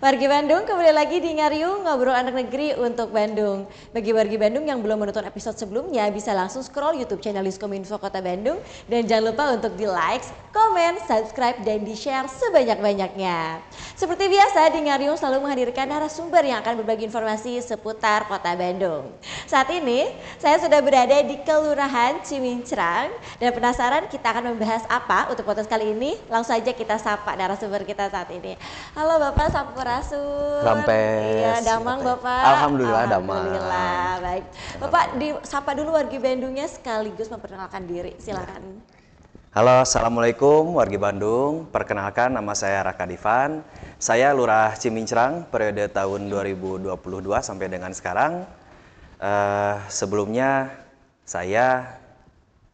Wargi Bandung kembali lagi di Ngariung Ngobrol Anak Negeri untuk Bandung. Bagi wargi Bandung yang belum menonton episode sebelumnya bisa langsung scroll YouTube channel Diskominfo Kota Bandung dan jangan lupa untuk di like, komen, subscribe dan di share sebanyak-banyaknya. Seperti biasa di Ngariung selalu menghadirkan narasumber yang akan berbagi informasi seputar Kota Bandung. Saat ini saya sudah berada di Kelurahan Cimincrang dan penasaran kita akan membahas apa untuk podcast kali ini? Langsung saja kita sapa narasumber kita saat ini. Halo Bapak Sampura Rasul. Rampes. Iya, damang iya, Bapak. Alhamdulillah, Alhamdulillah damang. Baik. Bapak disapa dulu wargi Bandungnya sekaligus memperkenalkan diri. Silakan. Iya. Halo, Assalamualaikum wargi Bandung. Perkenalkan nama saya Raka Divan. Saya Lurah Cimincrang periode tahun 2022 sampai dengan sekarang. Uh, sebelumnya saya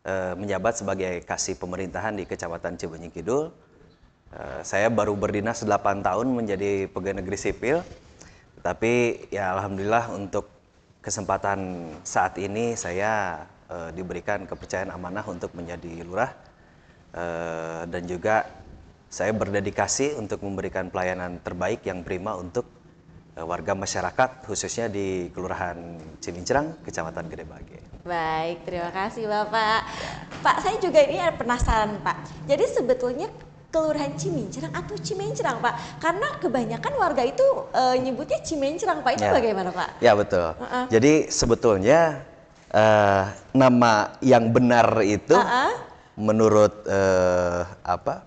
uh, menjabat sebagai kasih pemerintahan di Kecamatan Cibenying Kidul Eh, saya baru berdinas 8 tahun menjadi pegawai negeri sipil. Tapi ya alhamdulillah untuk kesempatan saat ini saya eh, diberikan kepercayaan amanah untuk menjadi lurah eh, dan juga saya berdedikasi untuk memberikan pelayanan terbaik yang prima untuk warga masyarakat khususnya di Kelurahan Cimincerang, Kecamatan Gedebage. Baik, terima kasih Bapak. Pak, saya juga ini penasaran Pak. Jadi sebetulnya Kelurahan Cimincerang atau Cimencerang Pak? Karena kebanyakan warga itu e, nyebutnya Cimencerang Pak. Itu ya. bagaimana Pak? Ya betul. Uh -uh. Jadi sebetulnya e, nama yang benar itu uh -uh. menurut e, apa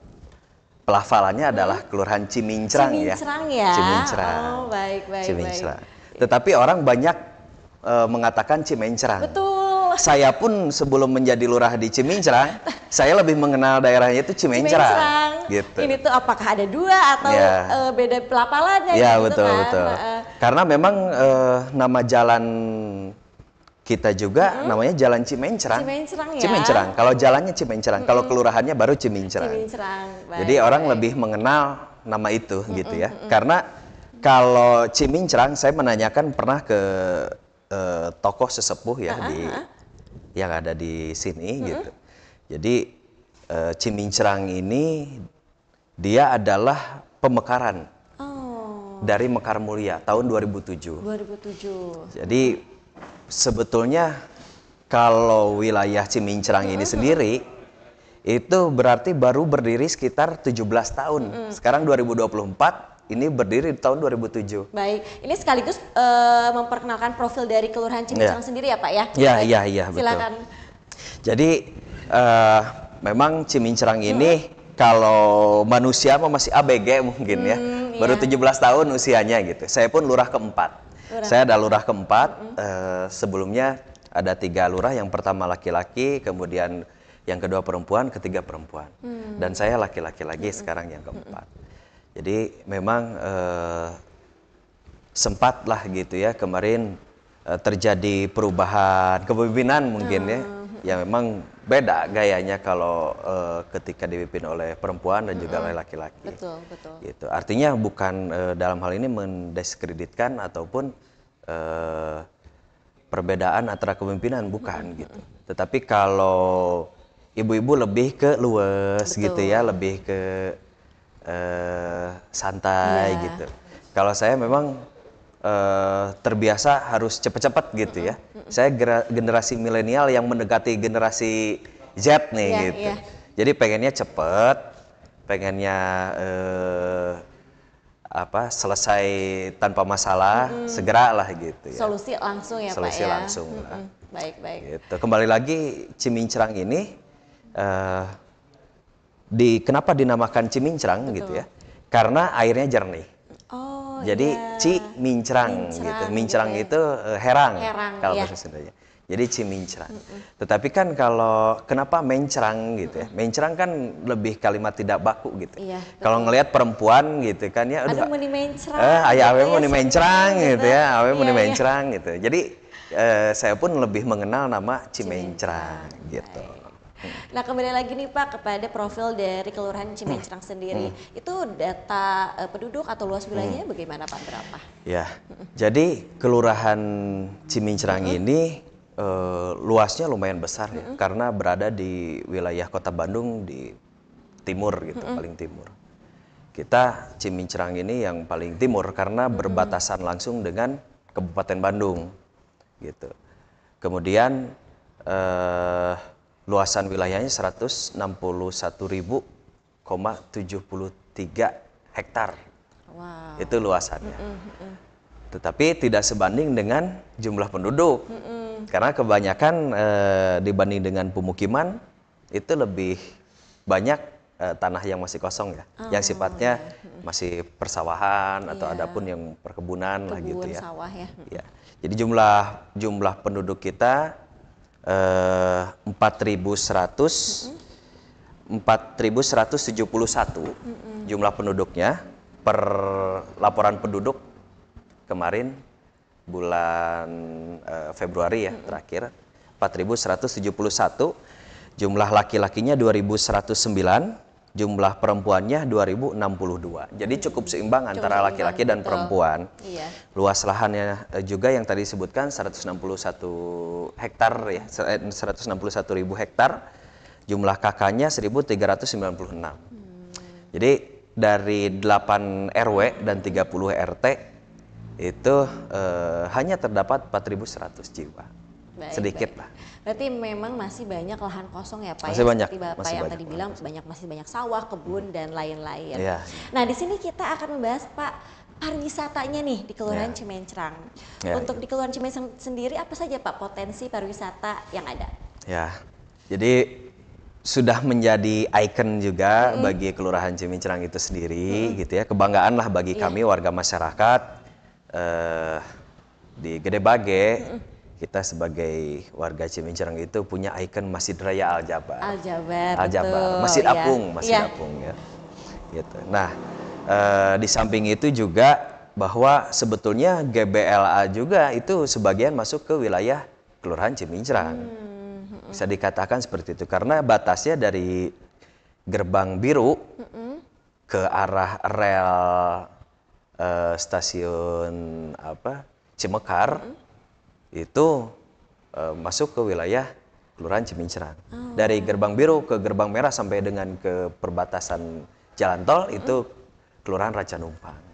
pelafalannya hmm? adalah Kelurahan Cimincerang ya. Cimincerang ya. ya. ya? Oh, baik baik Cimincerang. Baik. Tetapi orang banyak e, mengatakan Cimencerang. Betul. Saya pun sebelum menjadi lurah di Cimincerang. saya lebih mengenal daerahnya itu Cimencerang. Cimencerang. Gitu. Ini tuh apakah ada dua atau ya. uh, beda pelapalannya ya, gitu betul, kan? betul. Uh, Karena memang uh, nama jalan kita juga -huh. Hmm. namanya Jalan Cimencerang. Cimencerang ya. Cimencerang. Kalau jalannya Cimencerang, kalau hmm. kelurahannya baru Cimencerang. Cimencerang. Baik, Jadi orang lebih mengenal nama itu hmm, gitu ya. Karena kalau Cimincerang, saya menanyakan pernah ke uh, tokoh sesepuh ya uh -huh. di yang ada di sini -huh. gitu jadi e, eh, Cimincrang ini dia adalah pemekaran oh. dari Mekar Mulia tahun 2007. 2007. Jadi sebetulnya kalau wilayah Cimincrang ini sendiri itu berarti baru berdiri sekitar 17 tahun. Mm. Sekarang 2024 ini berdiri di tahun 2007. Baik, ini sekaligus uh, memperkenalkan profil dari Kelurahan Cimincrang yeah. sendiri ya Pak ya? Iya, iya, iya. Silakan. Jadi uh, memang cimincerang ini hmm. kalau manusia masih ABG mungkin ya. hmm, ya. Baru iya. 17 tahun usianya gitu. Saya pun lurah keempat. Lurah. Saya ada lurah keempat. Hmm. Uh, sebelumnya ada tiga lurah. Yang pertama laki-laki, kemudian yang kedua perempuan, ketiga perempuan. Hmm. Dan saya laki-laki lagi hmm. sekarang yang hmm. keempat. Hmm. Jadi memang uh, sempatlah gitu ya kemarin terjadi perubahan kepemimpinan mungkin hmm. ya ya memang beda gayanya kalau uh, ketika dipimpin oleh perempuan dan juga oleh laki-laki. Betul, betul. Gitu. Artinya bukan uh, dalam hal ini mendiskreditkan ataupun uh, perbedaan antara kepemimpinan bukan hmm. gitu. Tetapi kalau ibu-ibu lebih ke luwes gitu ya, lebih ke uh, santai yeah. gitu. Kalau saya memang uh, terbiasa harus cepet-cepet gitu ya. Saya generasi milenial yang mendekati generasi Z nih yeah, gitu. Yeah. Jadi pengennya cepet, pengennya uh, apa selesai tanpa masalah mm -hmm. segera lah gitu ya. Solusi langsung ya Solusi Pak ya. langsung mm -hmm. lah. Baik baik. Gitu. Kembali lagi Cimincerang ini uh, di kenapa dinamakan cimincrang gitu Betul. gitu ya? Karena airnya jernih. Oh, Jadi iya. gitu. Gitu ya. ci mincrang, mincrang gitu. Mincrang gitu itu uh, herang, herang kalau ya. bahasa Sundanya. Jadi mincrang. Mm -mm. Tetapi kan kalau kenapa mencrang gitu ya? Mencrang kan lebih kalimat tidak baku gitu. Iya, kalau ngelihat perempuan gitu kan ya aduh. Aduh muni mencrang. Eh, ayah awe muni mencrang gitu ya. Awe meni iya, iya. mencrang gitu. Jadi eh, saya pun lebih mengenal nama ci cimencrang. gitu. Baik. Hmm. Nah kembali lagi nih Pak kepada profil dari Kelurahan hmm. sendiri, hmm. itu data uh, penduduk atau luas wilayahnya hmm. bagaimana Pak berapa? Ya, hmm. jadi Kelurahan Cimencerang hmm. ini uh, luasnya lumayan besar ya, hmm. karena berada di wilayah Kota Bandung di timur gitu, hmm. paling timur. Kita Cimincerang ini yang paling timur karena berbatasan langsung dengan Kabupaten Bandung gitu. Kemudian eh, luasan wilayahnya 161.000,73 hektar. Wow. Itu luasannya. Mm -mm. Tetapi tidak sebanding dengan jumlah penduduk. Mm -mm. Karena kebanyakan e, dibanding dengan pemukiman itu lebih banyak e, tanah yang masih kosong ya, oh, yang sifatnya okay. Iya. masih persawahan atau yeah. adapun yang perkebunan Kebun, lah gitu ya. Sawah ya. ya. Jadi jumlah jumlah penduduk kita 4100 eh, 4171 jumlah penduduknya per laporan penduduk kemarin bulan uh, Februari ya mm -hmm. terakhir 4171 jumlah laki-lakinya 2109 jumlah perempuannya 2062. Jadi hmm. cukup seimbang cukup antara laki-laki dan perempuan. Iya. Luas lahannya eh, juga yang tadi disebutkan 161 hektar ya, 161 eh, ribu hektar. Jumlah kakaknya 1396. Hmm. Jadi dari 8 RW dan 30 RT itu eh, hanya terdapat 4100 jiwa baik, sedikit baik. lah. Berarti memang masih banyak lahan kosong ya Pak masih ya? Banyak, Seperti Bapak masih yang banyak, tadi bilang bilang banyak masih banyak sawah, kebun hmm. dan lain-lain. Ya. Nah, di sini kita akan membahas Pak pariwisatanya nih di Kelurahan ya. Cimencrang. Ya, Untuk ya. di Kelurahan Cimencrang sendiri apa saja Pak potensi pariwisata yang ada? Ya. Jadi sudah menjadi ikon juga hmm. bagi Kelurahan Cimencrang itu sendiri hmm. gitu ya. Kebanggaan lah bagi ya. kami warga masyarakat eh, di Gede Bage. Hmm kita sebagai warga Cimincerang itu punya ikon Masjid Raya Al Jabar. Al Jabar. Al Jabar. Betul, Masjid ya. Apung, Masjid ya. Apung ya. Gitu. Nah, e, di samping itu juga bahwa sebetulnya GBLA juga itu sebagian masuk ke wilayah Kelurahan Cimincerang. Hmm. Bisa dikatakan seperti itu karena batasnya dari gerbang biru hmm. ke arah rel e, stasiun apa? Cimekar. Hmm itu e, masuk ke wilayah Kelurahan Cimincerang. Oh. Dari gerbang biru ke gerbang merah sampai dengan ke perbatasan jalan tol itu Kelurahan Raja Numpang.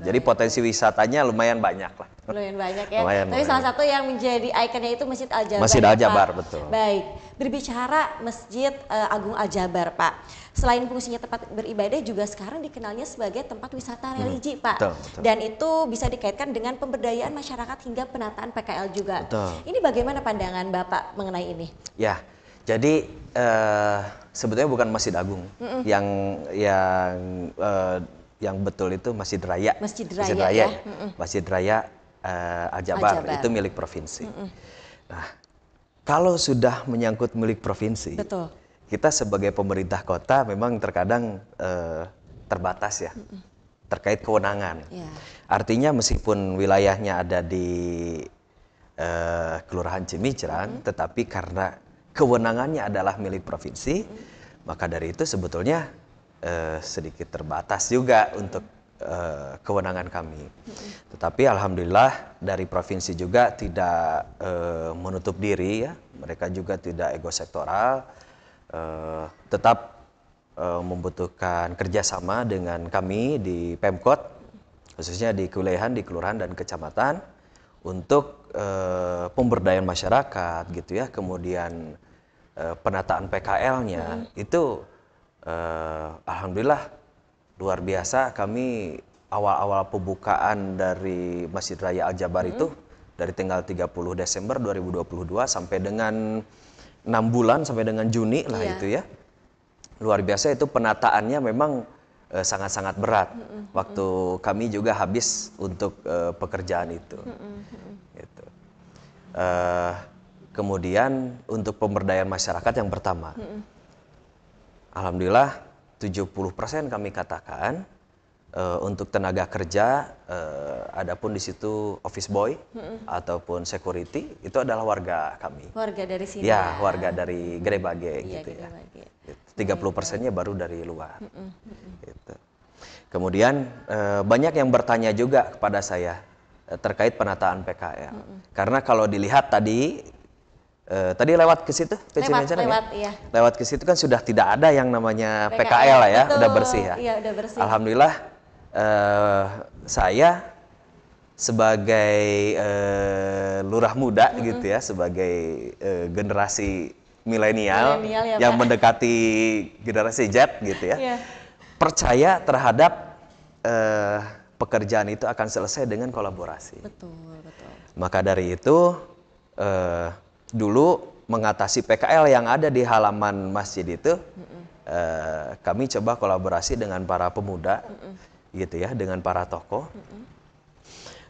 Jadi nah, potensi iya. wisatanya lumayan banyak lah. Lumayan banyak ya. Lumayan, Tapi lumayan. salah satu yang menjadi ikonnya itu Masjid Al Jabar. Masjid Al Jabar, ya, betul. Baik. Berbicara Masjid uh, Agung Al Jabar, Pak. Selain fungsinya tempat beribadah juga sekarang dikenalnya sebagai tempat wisata hmm. religi, hmm, Pak. Betul, betul. Dan itu bisa dikaitkan dengan pemberdayaan masyarakat hingga penataan PKL juga. Betul. Ini bagaimana pandangan Bapak mengenai ini? Ya. Jadi uh, sebetulnya bukan Masjid Agung mm yang yang uh, yang betul itu Masjid Raya. Masjid Raya. Masjid Raya, ya? Masjid Raya uh, eh, Al-Jabar, itu milik provinsi. Mm -mm. Nah, kalau sudah menyangkut milik provinsi, betul. kita sebagai pemerintah kota memang terkadang uh, terbatas ya. Mm -mm terkait kewenangan. Yeah. Artinya meskipun wilayahnya ada di uh, Kelurahan Cimicran, -hmm. tetapi karena kewenangannya adalah milik provinsi, -hmm. maka dari itu sebetulnya eh, sedikit terbatas juga untuk eh, kewenangan kami. Tetapi alhamdulillah dari provinsi juga tidak eh, menutup diri ya, mereka juga tidak ego sektoral, eh, tetap eh, membutuhkan kerjasama dengan kami di Pemkot khususnya di kelurahan, di kelurahan dan kecamatan untuk e, pemberdayaan masyarakat gitu ya, kemudian e, penataan PKL-nya hmm. itu uh, alhamdulillah luar biasa kami awal-awal pembukaan dari Masjid Raya Al Jabar hmm. itu dari tanggal 30 Desember 2022 sampai dengan enam bulan sampai dengan Juni lah Iya. itu ya. Luar biasa itu penataannya memang sangat eh, sangat-sangat berat. Waktu kami juga habis untuk uh, pekerjaan itu. Gitu. Uh, kemudian untuk pemberdayaan masyarakat yang pertama alhamdulillah 70% kami katakan uh, untuk tenaga kerja uh, adapun di situ office boy mm-hmm. ataupun security itu adalah warga kami. Warga dari sini. Ya, ya. warga dari Grebage mm-hmm. gitu ya. Gitu. Tiga puluh persennya baru dari luar. Mm-hmm. Gitu. Kemudian uh, banyak yang bertanya juga kepada saya terkait penataan PKL. Mm-hmm. Karena kalau dilihat tadi Eh, tadi lewat ke situ PC lewat, ya? lewat, ya? iya. lewat ke situ kan sudah tidak ada yang namanya PKL, PKL lah ya betul. udah bersih ya iya, udah bersih. alhamdulillah eh, saya sebagai eh, lurah muda mm -hmm. gitu ya sebagai generasi milenial ya, yang Pak. mendekati generasi Z gitu ya iya. percaya terhadap pekerjaan itu akan selesai dengan kolaborasi betul betul maka dari itu eh, dulu mengatasi PKL yang ada di halaman masjid itu, mm eh, kami coba kolaborasi dengan para pemuda, mm gitu ya, dengan para tokoh, mm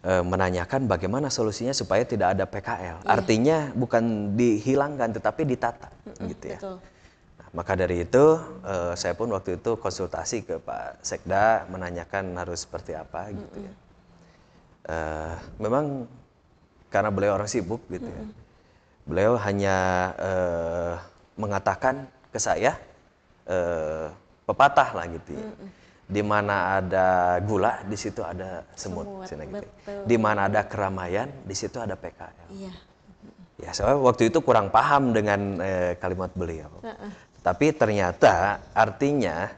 eh, menanyakan bagaimana solusinya supaya tidak ada PKL. Yeah. Artinya bukan dihilangkan, tetapi ditata, mm gitu ya. Betul. Nah, maka dari itu, uh, saya pun waktu itu konsultasi ke Pak Sekda, menanyakan harus seperti apa, gitu ya. Uh, memang karena beliau orang sibuk, gitu ya beliau hanya uh, mengatakan ke saya uh, pepatah lah gitu ya. Di mana ada gula, di situ ada semut. semut gitu. Ya. Di mana ada keramaian, di situ ada PKL. Iya. Ya, saya waktu itu kurang paham dengan uh, kalimat beliau. Uh-uh. Tapi ternyata artinya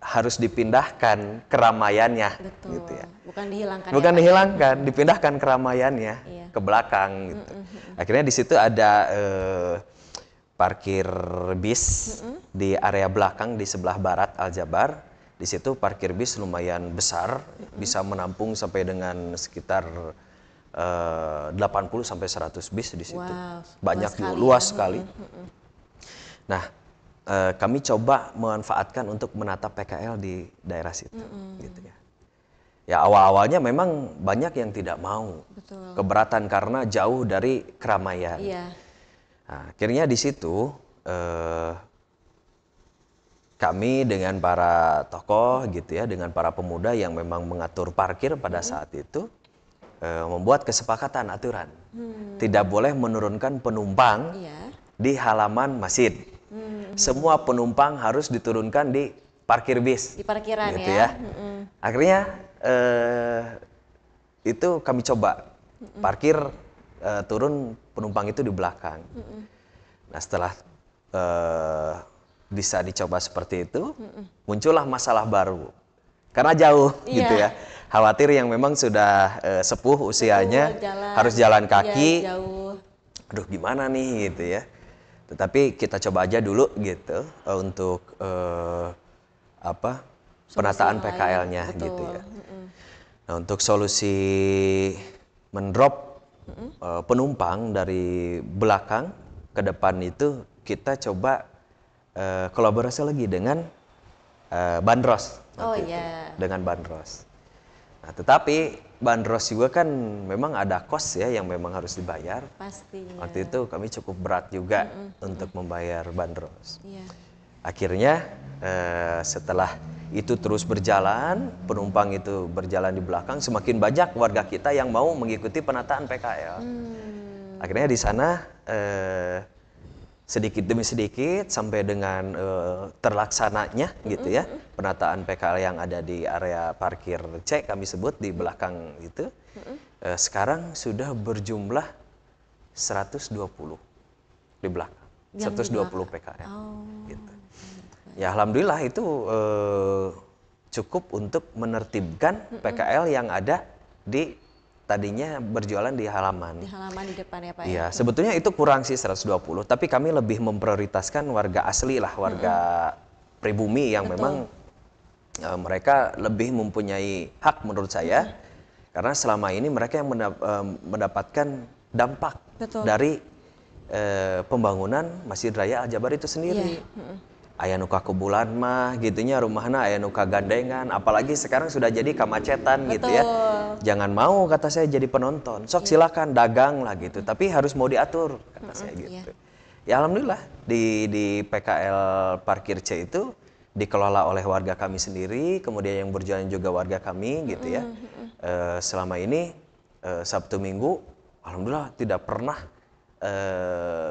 harus dipindahkan keramaiannya Betul. gitu ya. Bukan dihilangkan. Bukan ya, dihilangkan, ya. dipindahkan keramaiannya iya. ke belakang gitu. Mm -hmm. Akhirnya di situ ada eh, parkir bis mm -hmm. di area belakang di sebelah barat Aljabar. Di situ parkir bis lumayan besar, mm -hmm. bisa menampung sampai dengan sekitar eh, 80 sampai 100 bis di situ. Wow, banyak luas sekali. Luas ya. sekali. Mm -hmm. Nah, Eh, kami coba memanfaatkan untuk menata PKL di daerah situ mm-hmm. gitu ya ya awal-awalnya memang banyak yang tidak mau Betul. keberatan karena jauh dari keramaian Iya. nah, akhirnya di situ eh, kami dengan para tokoh gitu ya dengan para pemuda yang memang mengatur parkir pada hmm saat itu eh, membuat kesepakatan aturan hmm. tidak boleh menurunkan penumpang iya. di halaman masjid Hmm. Semua penumpang harus diturunkan di parkir bis. Di parkiran gitu ya. ya. Hmm. Akhirnya eh, itu kami coba hmm. parkir eh, turun penumpang itu di belakang. Hmm. Nah setelah eh, bisa dicoba seperti itu, hmm. muncullah masalah baru karena jauh yeah. gitu ya. Khawatir yang memang sudah uh, sepuh usianya jalan. harus jalan iya, kaki. Ya, jauh. Aduh gimana nih gitu ya. Tetapi kita coba aja dulu gitu eh, untuk uh, apa solusi penataan PKL-nya gitu ya. Nah untuk solusi mendrop mm-hmm. uh, penumpang dari belakang ke depan itu kita coba uh, kolaborasi lagi dengan uh, bandros. Oh iya. Yeah. Dengan bandros. Nah tetapi bandros juga kan memang ada kos ya yang memang harus dibayar. Pastinya. Waktu itu kami cukup berat juga mm -mm. untuk membayar bandros. Yeah. Akhirnya eh, setelah itu terus berjalan, penumpang itu berjalan di belakang, semakin banyak warga kita yang mau mengikuti penataan PKL. Mm. Akhirnya di sana eh, sedikit demi sedikit sampai dengan uh, terlaksananya gitu ya penataan PKL yang ada di area parkir C kami sebut di belakang itu mm-hmm. uh, sekarang sudah berjumlah 120 di belakang yang 120 belakang. PKL oh. gitu. Ya alhamdulillah itu uh, cukup untuk menertibkan PKL yang ada di tadinya berjualan di halaman. Di halaman di depan ya Pak. Ya? Iya, ya. sebetulnya itu kurang sih 120, tapi kami lebih memprioritaskan warga asli lah, warga -hmm. pribumi yang Betul. memang uh, mereka lebih mempunyai hak menurut saya. -hmm. Karena selama ini mereka yang e, mendapatkan dampak Betul. dari uh, pembangunan Masjid Raya Al Jabar itu sendiri. Yeah. -hmm ayah nuka bulan mah gitunya rumahnya ayah nuka gandengan apalagi sekarang sudah jadi kemacetan gitu ya jangan mau kata saya jadi penonton sok yeah. silakan dagang lah gitu tapi harus mau diatur kata mm -hmm, saya gitu yeah. ya alhamdulillah di di PKL parkir C itu dikelola oleh warga kami sendiri kemudian yang berjalan juga warga kami gitu ya mm -hmm. e, selama ini e, Sabtu Minggu alhamdulillah tidak pernah e,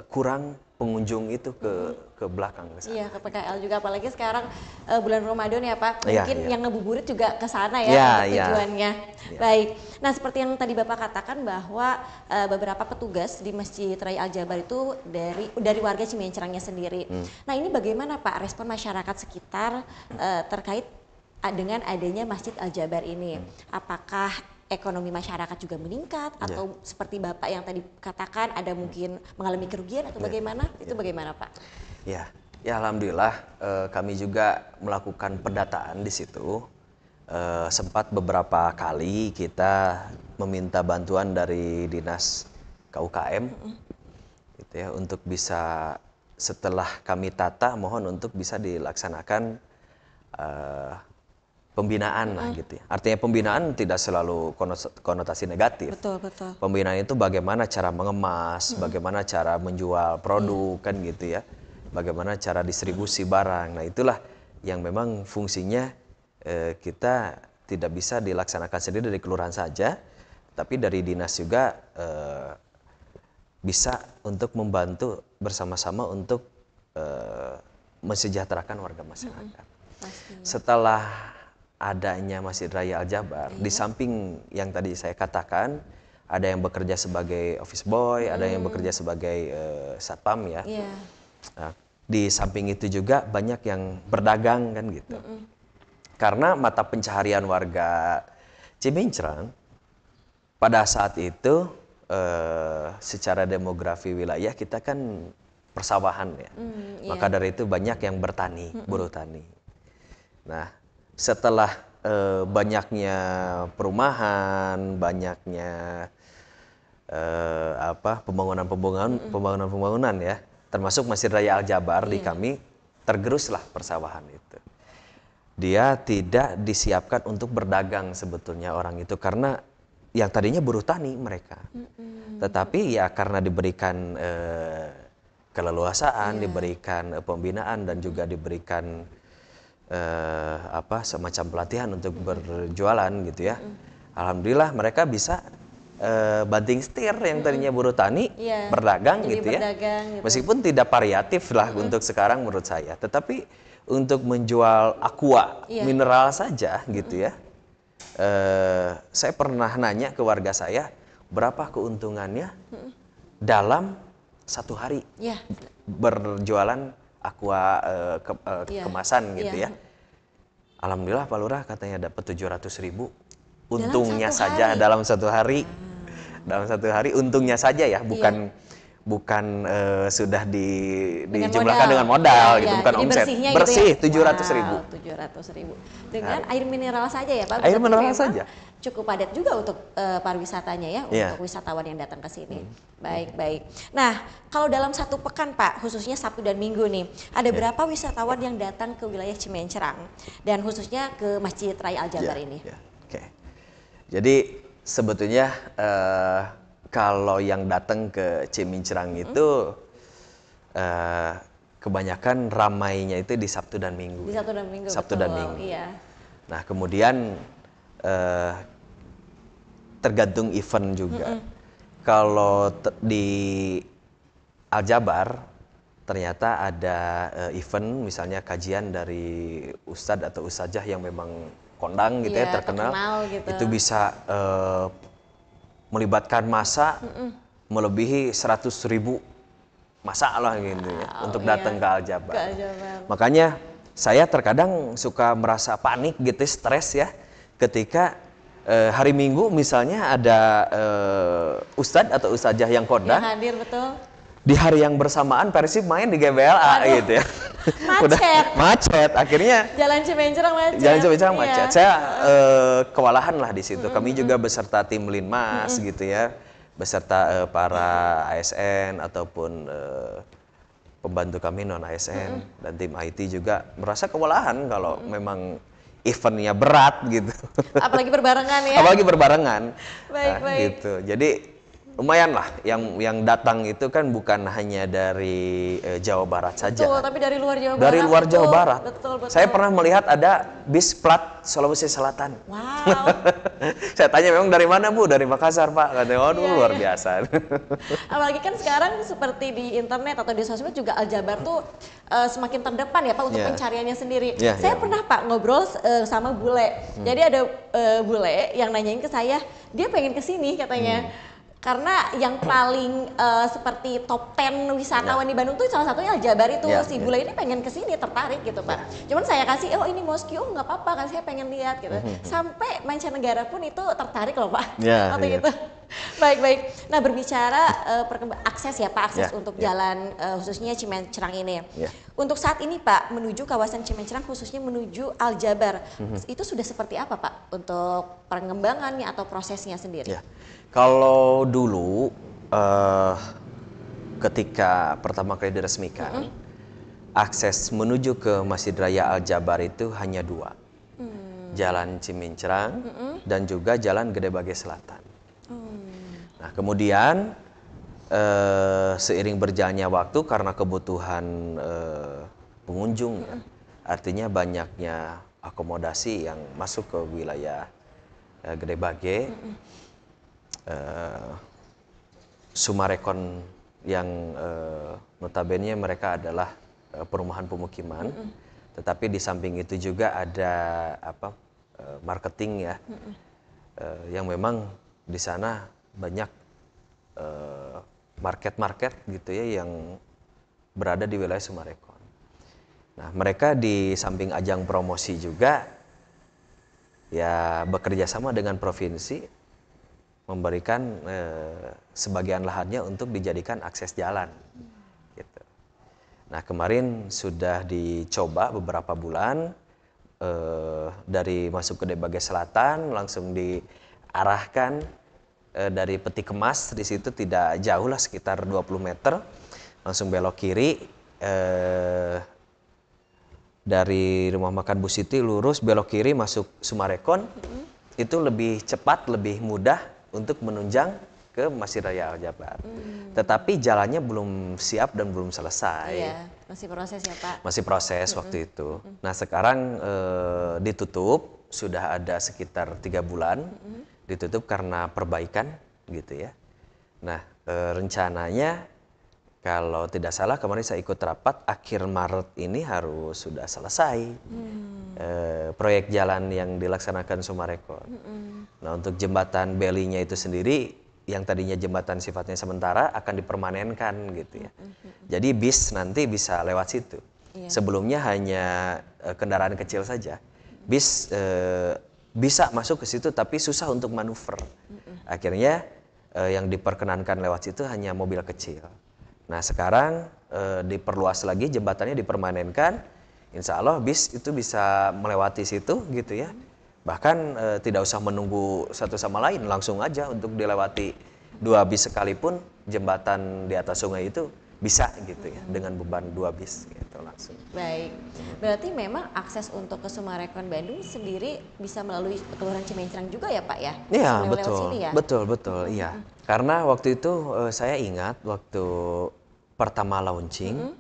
kurang pengunjung itu ke mm -hmm ke belakang ke sana. Iya, ke PKL juga apalagi sekarang uh, bulan Ramadan ya Pak. Iya, mungkin ya, ya. yang ngebuburit juga ke sana ya, ya tujuannya. Ya. Baik. Nah, seperti yang tadi Bapak katakan bahwa uh, beberapa petugas di Masjid Raya Al Jabar itu dari dari warga Cimencerangnya sendiri. Hmm. Nah, ini bagaimana Pak respon masyarakat sekitar uh, terkait dengan adanya Masjid Al Jabar ini? Hmm. Apakah ekonomi masyarakat juga meningkat iya. atau seperti Bapak yang tadi katakan ada mungkin mengalami kerugian atau bagaimana? Itu bagaimana, Pak? Ya, ya alhamdulillah eh, kami juga melakukan pendataan di situ. Eh, sempat beberapa kali kita meminta bantuan dari dinas KUKM, gitu ya, untuk bisa setelah kami tata mohon untuk bisa dilaksanakan eh, pembinaan lah ah. gitu ya. Artinya pembinaan tidak selalu konotasi negatif. Betul, betul. Pembinaan itu bagaimana cara mengemas, hmm. bagaimana cara menjual produk iya. kan gitu ya bagaimana cara distribusi barang. Nah, itulah yang memang fungsinya eh, kita tidak bisa dilaksanakan sendiri dari kelurahan saja, tapi dari dinas juga eh, bisa untuk membantu bersama-sama untuk eh, mensejahterakan warga masyarakat. Mm -hmm. Setelah adanya Masjid Raya Al Jabar, iya. di samping yang tadi saya katakan, ada yang bekerja sebagai office boy, ada yang mm. bekerja sebagai uh, satpam ya. Yeah Nah, di samping itu juga banyak yang berdagang kan gitu. Mm -hmm. Karena mata pencaharian warga Cimincrang pada saat itu eh, secara demografi wilayah kita kan persawahan ya. Mm, iya. Maka dari itu banyak yang bertani, mm -hmm. buruh tani. Nah, setelah eh, banyaknya perumahan, banyaknya eh, apa pembangunan-pembangunan pembangunan-pembangunan ya termasuk Masjid Raya Al Jabar hmm. di iya. kami tergeruslah persawahan itu. Dia tidak disiapkan untuk berdagang sebetulnya orang itu karena yang tadinya buruh tani mereka, hmm tetapi ya karena diberikan eh, keleluasaan, yeah. diberikan eh, pembinaan dan juga diberikan eh, apa semacam pelatihan untuk hmm berjualan gitu ya. hmm Alhamdulillah mereka bisa uh, banting setir yang tadinya buruh tani iya, gitu ya, berdagang gitu berdagang, ya. Gitu. Meskipun tidak variatif lah hmm untuk sekarang menurut saya, tetapi untuk menjual aqua ya. mineral saja gitu ya. Uh, saya pernah nanya ke warga saya berapa keuntungannya hmm dalam satu hari ya. berjualan aqua uh, ke, uh, ya. kemasan gitu ya, ya. Alhamdulillah Pak Lurah katanya dapat 700 ribu untungnya dalam saja dalam satu hari. Hmm dalam satu hari untungnya saja ya bukan iya bukan uh, sudah di, dijumlahkan dengan modal iya, gitu iya. bukan Jadi omset gitu bersih ya? tujuh ratus ya? ribu tujuh ratus ribu dengan nah. air mineral saja ya pak air mineral saja cukup padat juga untuk uh, pariwisatanya ya yeah. untuk wisatawan yang datang ke sini hmm. baik baik nah kalau dalam satu pekan pak khususnya sabtu dan minggu nih ada yeah. berapa wisatawan yang datang ke wilayah Cimencerang dan khususnya ke Masjid Raya Al Jabar yeah. ini yeah. Iya. Jadi sebetulnya uh, kalau yang datang ke hmm. itu uh, kebanyakan ramainya itu di Sabtu dan Minggu. Di Sabtu dan Minggu. Sabtu betul, dan Minggu. Iya. Nah kemudian uh, tergantung event juga. Hmm -hmm. Kalau di Aljabar ternyata ada uh, event misalnya kajian dari ustadz atau usajah yang memang kondang gitu ya, ya terkenal, terkenal gitu. itu bisa uh, melibatkan masa mm -mm. melebihi seratus ribu masa lah gitu ya untuk datang iya. ke Aljabar. Ke Makanya saya terkadang suka merasa panik gitu, stres ya ketika uh, hari Minggu misalnya ada Ustad eh, ustadz atau Ustadzah yang kondang. yang hadir betul di hari yang bersamaan Persib main di GBLA Aduh. gitu ya. Macet. Udah macet. Akhirnya Jalan Cimencirang macet. Jalan Cimencirang iya. macet. Saya uh, kewalahan lah di situ. Mm -hmm. Kami juga beserta tim Linmas mm -hmm. gitu ya. Beserta uh, para ASN ataupun uh, pembantu kami non ASN mm -hmm. dan tim IT juga merasa kewalahan kalau mm -hmm. memang eventnya berat gitu. Apalagi berbarengan ya. Apalagi berbarengan. baik, nah, baik. Gitu. Jadi lumayan lah yang yang datang itu kan bukan hanya dari e, Jawa Barat saja. Betul, kan. tapi dari luar Jawa Barat. Dari luar betul, Jawa Barat. Betul, betul. Saya pernah melihat ada bis plat Sulawesi Selatan. Wow. Saya tanya memang dari mana Bu? Dari Makassar, Pak. Katanya, "Waduh, yeah, luar iya. biasa." Apalagi kan sekarang seperti di internet atau di sosmed juga Aljabar tuh e, semakin terdepan ya Pak untuk yeah. pencariannya sendiri. Yeah, iya. Saya yeah. pernah Pak ngobrol e, sama bule. Hmm. Jadi ada e, bule yang nanyain ke saya, dia pengen kesini katanya. Hmm karena yang paling uh, seperti top 10 wisatawan ya. di Bandung tuh salah satunya Jabar itu ya, si ya. bule ya. ini pengen kesini tertarik gitu pak. Ya. Cuman saya kasih oh ini Moskyu nggak apa-apa kan saya pengen lihat gitu. Mm -hmm. Sampai mancanegara pun itu tertarik loh pak ya, waktu ya. itu. baik baik. Nah berbicara uh, akses ya pak akses ya, untuk ya. jalan uh, khususnya Cimencerang ini. Ya. Untuk saat ini pak menuju kawasan Cimencerang khususnya menuju Aljabar mm -hmm. itu sudah seperti apa pak untuk pengembangannya atau prosesnya sendiri? Ya. Kalau dulu uh, ketika pertama kali diresmikan, mm -hmm. akses menuju ke Masjid Raya Al Jabar itu hanya dua, mm. Jalan Cimincerang mm -hmm. dan juga Jalan Gede Bage Selatan. Mm. Nah kemudian uh, seiring berjalannya waktu karena kebutuhan uh, pengunjung, mm -hmm. artinya banyaknya akomodasi yang masuk ke wilayah uh, Gede Bage. Mm -hmm uh, Sumarekon yang uh, notabene mereka adalah uh, perumahan pemukiman, mm -hmm. tetapi di samping itu juga ada apa uh, marketing ya, mm -hmm. uh, yang memang di sana banyak market-market uh, gitu ya yang berada di wilayah Sumarekon. Nah mereka di samping ajang promosi juga ya bekerja sama dengan provinsi memberikan eh, sebagian lahannya untuk dijadikan akses jalan. Gitu. Nah kemarin sudah dicoba beberapa bulan eh, dari masuk ke Debagai Selatan langsung diarahkan eh, dari peti kemas di situ tidak jauh lah sekitar 20 meter langsung belok kiri eh, dari rumah makan Bu Siti lurus belok kiri masuk Sumarekon -hmm. itu lebih cepat lebih mudah untuk menunjang ke Masjid Raya Al Jabar. Hmm. Tetapi jalannya belum siap dan belum selesai. Iya, masih proses ya Pak. Masih proses mm -hmm. waktu itu. Nah sekarang e, ditutup sudah ada sekitar tiga bulan mm -hmm. ditutup karena perbaikan gitu ya. Nah e, rencananya kalau tidak salah kemarin saya ikut rapat akhir Maret ini harus sudah selesai hmm. e, proyek jalan yang dilaksanakan Sumarekon. Hmm. Nah untuk jembatan belinya itu sendiri yang tadinya jembatan sifatnya sementara akan dipermanenkan gitu ya. Hmm. hmm, hmm. Jadi bis nanti bisa lewat situ. Iya. Sebelumnya hanya e, kendaraan kecil saja. Bis e, bisa masuk ke situ tapi susah untuk manuver. Hmm. hmm. Akhirnya e, yang diperkenankan lewat situ hanya mobil kecil. Nah sekarang e, diperluas lagi jembatannya dipermanenkan, insya Allah bis itu bisa melewati situ gitu ya. Bahkan e, tidak usah menunggu satu sama lain, langsung aja untuk dilewati dua bis sekalipun jembatan di atas sungai itu bisa gitu ya hmm. dengan beban dua bis gitu langsung. Baik, berarti memang akses untuk ke Sumarekon Bandung sendiri bisa melalui Kelurahan Cimencrang juga ya Pak ya? Iya betul, ya? betul betul iya. Hmm. Karena waktu itu eh, saya ingat waktu pertama launching mm -hmm.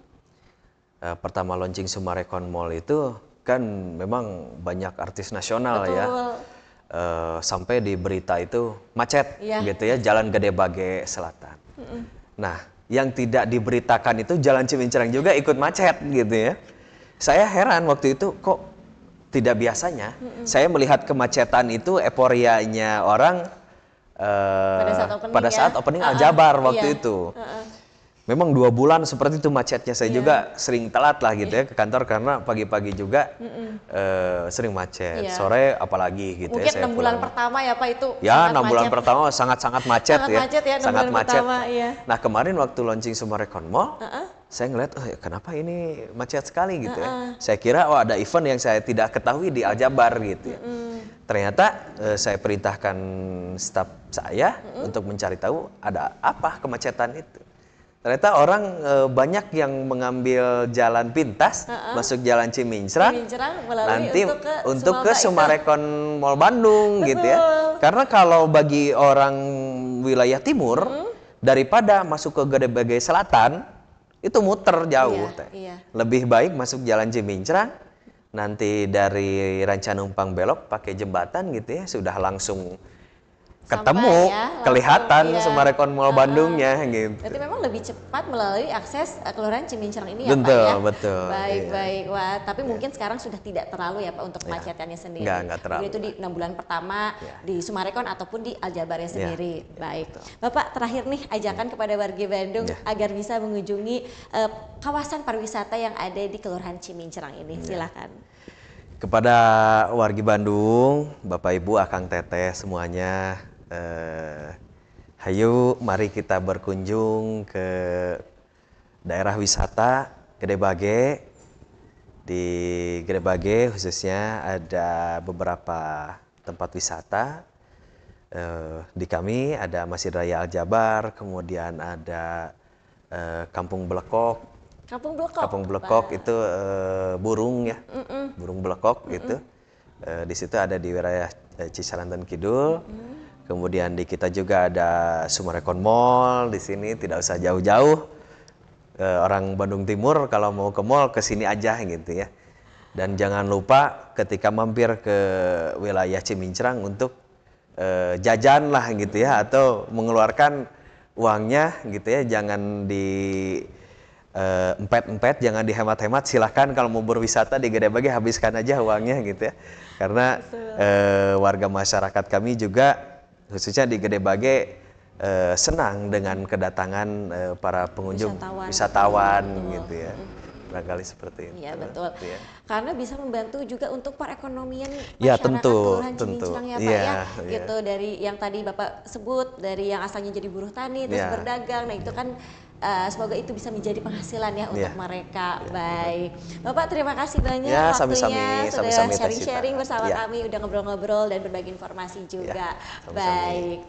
uh, pertama launching Sumarekon Mall itu kan memang banyak artis nasional ya. Betul. ya uh, sampai di berita itu macet yeah. gitu ya Jalan Gede Bage Selatan mm -hmm. nah yang tidak diberitakan itu Jalan Cimincerang juga ikut macet gitu ya saya heran waktu itu kok tidak biasanya mm -hmm. saya melihat kemacetan itu eporianya orang uh, pada saat opening, pada ya. saat opening uh -uh. waktu iya. itu. Uh -uh memang dua bulan seperti itu macetnya saya yeah. juga sering telat lah gitu yeah. ya iya. ke kantor karena pagi-pagi juga Uh, sering macet yeah. sore apalagi gitu ya, mungkin ya enam bulan pertama ya pak itu ya enam bulan pertama sangat-sangat macet sangat ya macet ya sangat macet pertama, ya. nah kemarin waktu launching semua rekon Mall uh -uh. saya ngeliat oh, ya, kenapa ini macet sekali gitu uh -uh. ya saya kira oh ada event yang saya tidak ketahui di Aljabar gitu ya -uh. ternyata uh, saya perintahkan staf saya uh -uh. untuk mencari tahu ada apa kemacetan itu Ternyata orang e, banyak yang mengambil jalan pintas uh -uh. masuk jalan Cimincerang nanti untuk ke, untuk ke Sumarekon Mall Bandung Betul. gitu ya. Karena kalau bagi orang wilayah timur hmm. daripada masuk ke Gede Bagai Selatan itu muter jauh iya, Iya. Lebih baik masuk jalan Cimincerang nanti dari Rancanumpang belok pakai jembatan gitu ya sudah langsung ketemu ya, kelihatan iya. rekon Mall ah, Bandungnya gitu. Berarti memang lebih cepat melalui akses uh, kelurahan Cimincerang ini ya Pak ya. Betul, Baik, iya. baik. Wah, tapi iya. mungkin sekarang sudah tidak terlalu ya Pak untuk iya. kemacetannya iya. sendiri. Enggak, enggak terlalu. Jadi itu di enam bulan pertama iya. di Sumarekon ataupun di Aljabarnya iya. sendiri. Iya. Baik. Iya. Bapak terakhir nih ajakan iya. kepada warga Bandung iya. agar bisa mengunjungi uh, kawasan pariwisata yang ada di Kelurahan Cimincerang ini. Iya. Silakan kepada wargi Bandung, Bapak Ibu, Akang Teteh semuanya eh, hayu mari kita berkunjung ke daerah wisata Gede Bage. Di Gede Bage khususnya ada beberapa tempat wisata. Eh, di kami ada Masjid Raya Al-Jabar, kemudian ada eh, Kampung Belekok. Kampung Belekok. Kampung Belekok itu eh, burung ya. Mm -mm. Burung Belekok mm -mm. gitu. Eh, di situ ada di wilayah eh, Cisaran Kidul. Mm -mm Kemudian di kita juga ada Sumarekon Mall di sini tidak usah jauh-jauh. E, orang Bandung Timur kalau mau ke mall ke sini aja gitu ya. Dan jangan lupa ketika mampir ke wilayah Cimincrang untuk e, jajan lah gitu ya atau mengeluarkan uangnya gitu ya jangan di empat eh, empat jangan dihemat-hemat. Silahkan kalau mau berwisata di Gede Bagi habiskan aja uangnya gitu ya. Karena e, warga masyarakat kami juga khususnya di Gede Bage eh, senang dengan kedatangan eh, para pengunjung wisatawan, wisatawan ya, gitu ya. Barangkali seperti itu. Iya betul. Ya. Karena bisa membantu juga untuk perekonomian ya, tentu, tentu. ya Pak iya, ya, ya. Gitu dari yang tadi Bapak sebut dari yang asalnya jadi buruh tani terus ya. berdagang. Nah itu iya. kan uh, semoga itu bisa menjadi penghasilan ya untuk yeah. mereka. Yeah. Iya, Baik, Bapak terima kasih banyak yeah, waktunya sami -sami, sudah sharing-sharing bersama yeah. kami, udah ngobrol-ngobrol dan berbagi informasi juga. Yeah, sami -sami. Baik,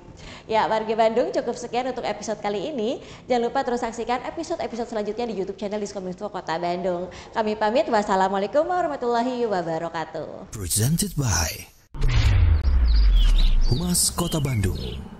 ya warga Bandung cukup sekian untuk episode kali ini. Jangan lupa terus saksikan episode-episode selanjutnya di YouTube channel Diskominfo Kota Bandung. Kami pamit, wassalamualaikum warahmatullahi wabarakatuh. Presented by Humas Kota Bandung.